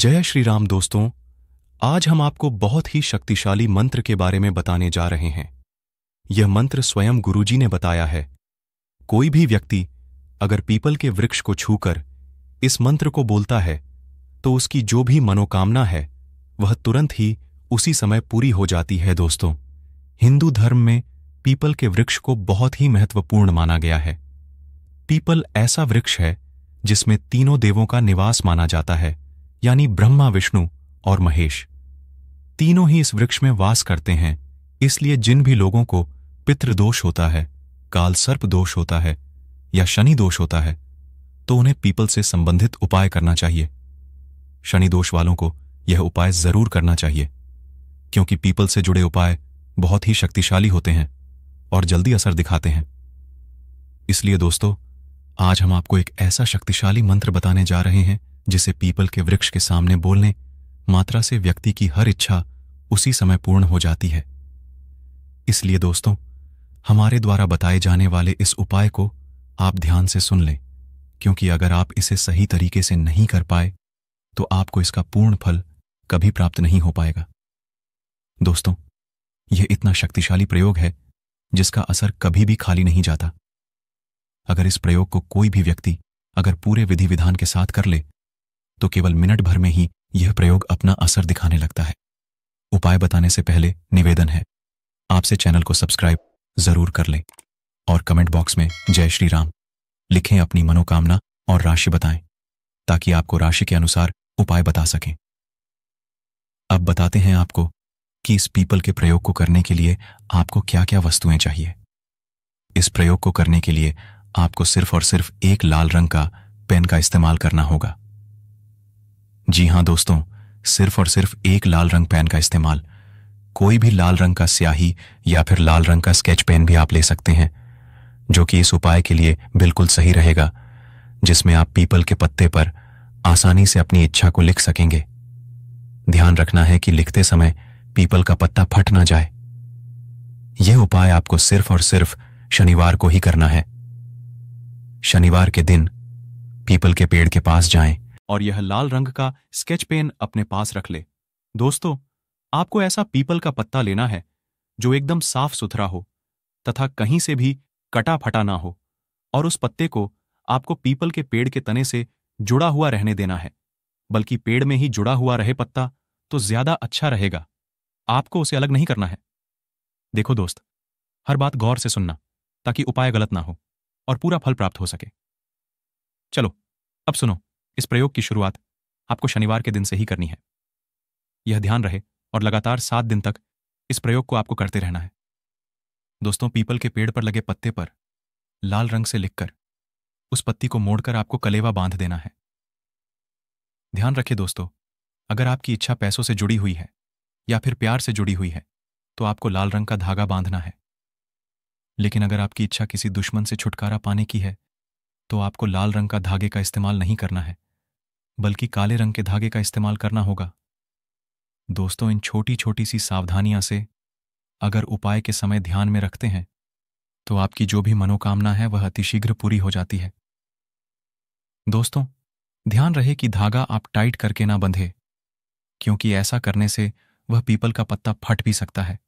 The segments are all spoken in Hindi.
जय श्री राम दोस्तों आज हम आपको बहुत ही शक्तिशाली मंत्र के बारे में बताने जा रहे हैं यह मंत्र स्वयं गुरुजी ने बताया है कोई भी व्यक्ति अगर पीपल के वृक्ष को छूकर इस मंत्र को बोलता है तो उसकी जो भी मनोकामना है वह तुरंत ही उसी समय पूरी हो जाती है दोस्तों हिंदू धर्म में पीपल के वृक्ष को बहुत ही महत्वपूर्ण माना गया है पीपल ऐसा वृक्ष है जिसमें तीनों देवों का निवास माना जाता है यानी ब्रह्मा विष्णु और महेश तीनों ही इस वृक्ष में वास करते हैं इसलिए जिन भी लोगों को पितृदोष होता है काल सर्प दोष होता है या शनि दोष होता है तो उन्हें पीपल से संबंधित उपाय करना चाहिए शनि दोष वालों को यह उपाय जरूर करना चाहिए क्योंकि पीपल से जुड़े उपाय बहुत ही शक्तिशाली होते हैं और जल्दी असर दिखाते हैं इसलिए दोस्तों आज हम आपको एक ऐसा शक्तिशाली मंत्र बताने जा रहे हैं जिसे पीपल के वृक्ष के सामने बोलने मात्रा से व्यक्ति की हर इच्छा उसी समय पूर्ण हो जाती है इसलिए दोस्तों हमारे द्वारा बताए जाने वाले इस उपाय को आप ध्यान से सुन लें क्योंकि अगर आप इसे सही तरीके से नहीं कर पाए तो आपको इसका पूर्ण फल कभी प्राप्त नहीं हो पाएगा दोस्तों यह इतना शक्तिशाली प्रयोग है जिसका असर कभी भी खाली नहीं जाता अगर इस प्रयोग को कोई भी व्यक्ति अगर पूरे विधि विधान के साथ कर ले तो केवल मिनट भर में ही यह प्रयोग अपना असर दिखाने लगता है उपाय बताने से पहले निवेदन है आपसे चैनल को सब्सक्राइब जरूर कर लें और कमेंट बॉक्स में जय श्री राम लिखें अपनी मनोकामना और राशि बताएं ताकि आपको राशि के अनुसार उपाय बता सकें अब बताते हैं आपको कि इस पीपल के प्रयोग को करने के लिए आपको क्या क्या वस्तुएं चाहिए इस प्रयोग को करने के लिए आपको सिर्फ और सिर्फ एक लाल रंग का पेन का इस्तेमाल करना होगा जी हाँ दोस्तों सिर्फ और सिर्फ एक लाल रंग पेन का इस्तेमाल कोई भी लाल रंग का स्याही या फिर लाल रंग का स्केच पेन भी आप ले सकते हैं जो कि इस उपाय के लिए बिल्कुल सही रहेगा जिसमें आप पीपल के पत्ते पर आसानी से अपनी इच्छा को लिख सकेंगे ध्यान रखना है कि लिखते समय पीपल का पत्ता फट ना जाए यह उपाय आपको सिर्फ और सिर्फ शनिवार को ही करना है शनिवार के दिन पीपल के पेड़ के पास जाएं और यह लाल रंग का स्केच पेन अपने पास रख ले दोस्तों आपको ऐसा पीपल का पत्ता लेना है जो एकदम साफ सुथरा हो तथा कहीं से भी कटा फटा ना हो और उस पत्ते को आपको पीपल के पेड़ के तने से जुड़ा हुआ रहने देना है बल्कि पेड़ में ही जुड़ा हुआ रहे पत्ता तो ज्यादा अच्छा रहेगा आपको उसे अलग नहीं करना है देखो दोस्त हर बात गौर से सुनना ताकि उपाय गलत ना हो और पूरा फल प्राप्त हो सके चलो अब सुनो इस प्रयोग की शुरुआत आपको शनिवार के दिन से ही करनी है यह ध्यान रहे और लगातार सात दिन तक इस प्रयोग को आपको करते रहना है दोस्तों पीपल के पेड़ पर लगे पत्ते पर लाल रंग से लिखकर उस पत्ती को मोड़कर आपको कलेवा बांध देना है ध्यान रखें दोस्तों अगर आपकी इच्छा पैसों से जुड़ी हुई है या फिर प्यार से जुड़ी हुई है तो आपको लाल रंग का धागा बांधना है लेकिन अगर आपकी इच्छा किसी दुश्मन से छुटकारा पाने की है तो आपको लाल रंग का धागे का इस्तेमाल नहीं करना है बल्कि काले रंग के धागे का इस्तेमाल करना होगा दोस्तों इन छोटी छोटी सी सावधानियां से अगर उपाय के समय ध्यान में रखते हैं तो आपकी जो भी मनोकामना है वह अतिशीघ्र पूरी हो जाती है दोस्तों ध्यान रहे कि धागा आप टाइट करके ना बंधे क्योंकि ऐसा करने से वह पीपल का पत्ता फट भी सकता है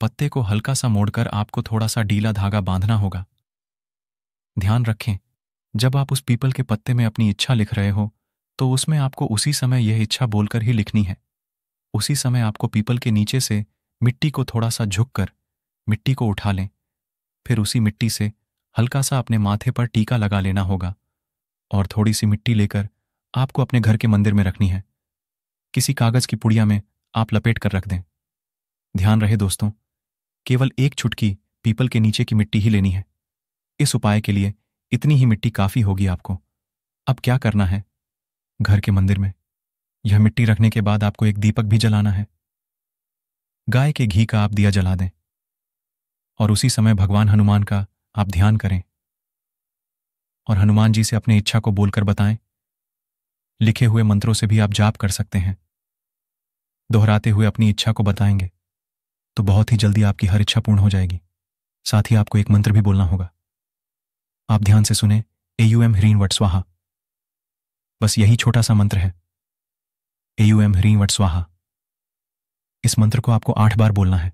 पत्ते को हल्का सा मोड़कर आपको थोड़ा सा डीला धागा बांधना होगा ध्यान रखें जब आप उस पीपल के पत्ते में अपनी इच्छा लिख रहे हो तो उसमें आपको उसी समय यह इच्छा बोलकर ही लिखनी है उसी समय आपको पीपल के नीचे से मिट्टी को थोड़ा सा झुक कर मिट्टी को उठा लें फिर उसी मिट्टी से हल्का सा अपने माथे पर टीका लगा लेना होगा और थोड़ी सी मिट्टी लेकर आपको अपने घर के मंदिर में रखनी है किसी कागज की पुड़िया में आप लपेट कर रख दें ध्यान रहे दोस्तों केवल एक छुटकी पीपल के नीचे की मिट्टी ही लेनी है इस उपाय के लिए इतनी ही मिट्टी काफी होगी आपको अब क्या करना है घर के मंदिर में यह मिट्टी रखने के बाद आपको एक दीपक भी जलाना है गाय के घी का आप दिया जला दें और उसी समय भगवान हनुमान का आप ध्यान करें और हनुमान जी से अपनी इच्छा को बोलकर बताएं लिखे हुए मंत्रों से भी आप जाप कर सकते हैं दोहराते हुए अपनी इच्छा को बताएंगे तो बहुत ही जल्दी आपकी हर इच्छा पूर्ण हो जाएगी साथ ही आपको एक मंत्र भी बोलना होगा आप ध्यान से सुने एयूएम एम ह्रीन वट स्वाहा बस यही छोटा सा मंत्र है एयूएम एम ह्रीन वट स्वाहा इस मंत्र को आपको आठ बार बोलना है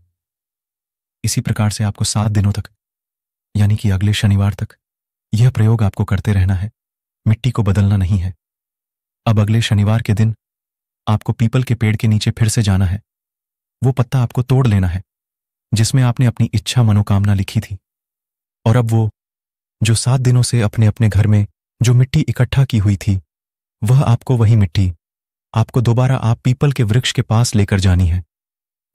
इसी प्रकार से आपको सात दिनों तक यानी कि अगले शनिवार तक यह प्रयोग आपको करते रहना है मिट्टी को बदलना नहीं है अब अगले शनिवार के दिन आपको पीपल के पेड़ के नीचे फिर से जाना है वो पत्ता आपको तोड़ लेना है जिसमें आपने अपनी इच्छा मनोकामना लिखी थी और अब वो जो सात दिनों से अपने अपने घर में जो मिट्टी इकट्ठा की हुई थी वह आपको वही मिट्टी आपको दोबारा आप पीपल के वृक्ष के पास लेकर जानी है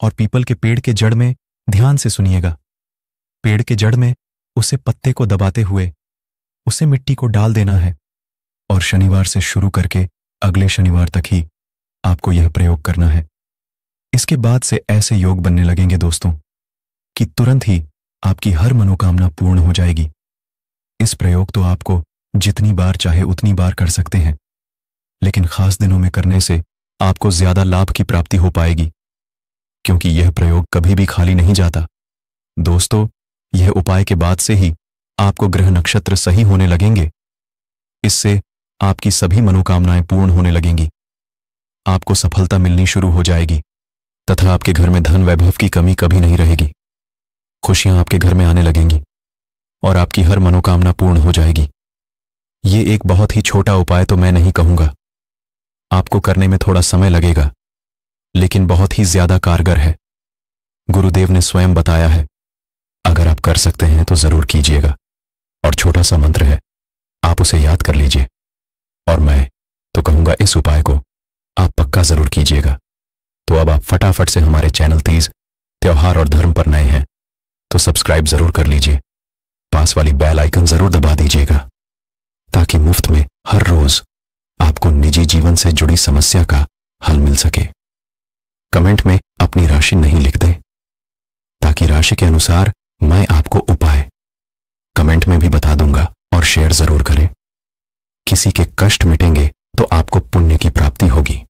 और पीपल के पेड़ के जड़ में ध्यान से सुनिएगा पेड़ के जड़ में उसे पत्ते को दबाते हुए उसे मिट्टी को डाल देना है और शनिवार से शुरू करके अगले शनिवार तक ही आपको यह प्रयोग करना है इसके बाद से ऐसे योग बनने लगेंगे दोस्तों कि तुरंत ही आपकी हर मनोकामना पूर्ण हो जाएगी इस प्रयोग तो आपको जितनी बार चाहे उतनी बार कर सकते हैं लेकिन खास दिनों में करने से आपको ज्यादा लाभ की प्राप्ति हो पाएगी क्योंकि यह प्रयोग कभी भी खाली नहीं जाता दोस्तों यह उपाय के बाद से ही आपको ग्रह नक्षत्र सही होने लगेंगे इससे आपकी सभी मनोकामनाएं पूर्ण होने लगेंगी आपको सफलता मिलनी शुरू हो जाएगी तथा आपके घर में धन वैभव की कमी कभी नहीं रहेगी खुशियां आपके घर में आने लगेंगी और आपकी हर मनोकामना पूर्ण हो जाएगी ये एक बहुत ही छोटा उपाय तो मैं नहीं कहूंगा आपको करने में थोड़ा समय लगेगा लेकिन बहुत ही ज्यादा कारगर है गुरुदेव ने स्वयं बताया है अगर आप कर सकते हैं तो जरूर कीजिएगा और छोटा सा मंत्र है आप उसे याद कर लीजिए और मैं तो कहूंगा इस उपाय को आप पक्का जरूर कीजिएगा तो अब आप फटाफट से हमारे चैनल तीज त्यौहार और धर्म पर नए हैं तो सब्सक्राइब जरूर कर लीजिए पास वाली बेल आइकन जरूर दबा दीजिएगा ताकि मुफ्त में हर रोज आपको निजी जीवन से जुड़ी समस्या का हल मिल सके कमेंट में अपनी राशि नहीं लिख दें ताकि राशि के अनुसार मैं आपको उपाय कमेंट में भी बता दूंगा और शेयर जरूर करें किसी के कष्ट मिटेंगे तो आपको पुण्य की प्राप्ति होगी